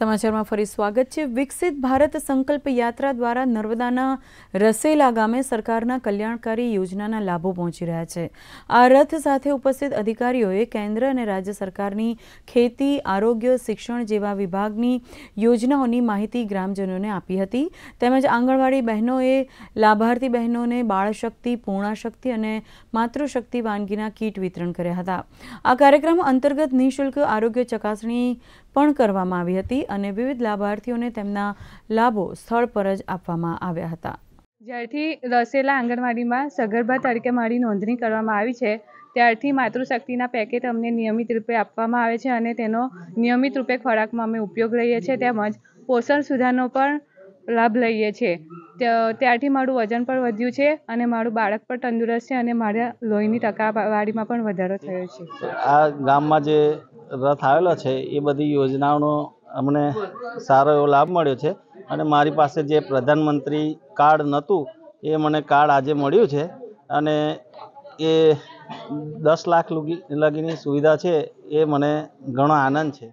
સમાચારમાં ફરી સ્વાગત છે વિકસિત ભારત સંકલ્પ યાત્રા દ્વારા નર્મદાના રસેલા ગામે સરકારના કલ્યાણકારી યોજનાના લાભો પહોંચી રહ્યા છે આ રથ સાથે ઉપસ્થિત અધિકારીઓએ કેન્દ્ર અને રાજ્ય સરકારની ખેતી આરોગ્ય શિક્ષણ જેવા વિભાગની યોજનાઓની માહિતી ગ્રામજનોને આપી હતી તેમજ આંગણવાડી બહેનોએ લાભાર્થી બહેનોને બાળશક્તિ પૂર્ણાશક્તિ અને માતૃશક્તિ વાનગીના કીટ વિતરણ કર્યા હતા આ કાર્યક્રમ અંતર્ગત નિઃશુલ્ક આરોગ્ય ચકાસણી પણ કરવામાં આવી હતી અને વિવિધ લાભાર્થીઓને તેમના લાભો સ્થળ પર જ આપવામાં આવ્યા હતા જ્યારથી રસેલા આંગણવાડીમાં સગર્ભા તરીકે મારી નોંધણી કરવામાં આવી છે ત્યારથી માતૃશક્તિના પેકેટ અમને નિયમિત રૂપે આપવામાં આવે છે અને તેનો નિયમિત રૂપે ખોરાકમાં અમે ઉપયોગ લઈએ છીએ તેમજ પોષણ સુધારનો પણ લાભ લઈએ છીએ ત્યારથી મારું વજન પણ વધ્યું છે અને મારું બાળક પણ તંદુરસ્ત છે અને મારા લોહીની ટકાવાળીમાં પણ વધારો થયો છે આ ગામમાં જે રથ આવેલો છે એ બધી યોજનાઓનો અમને સારો એવો લાભ મળ્યો છે અને મારી પાસે જે પ્રધાનમંત્રી કાર્ડ નહોતું એ મને કાર્ડ આજે મળ્યું છે અને એ દસ લાખ લગીની સુવિધા છે એ મને ઘણો આનંદ છે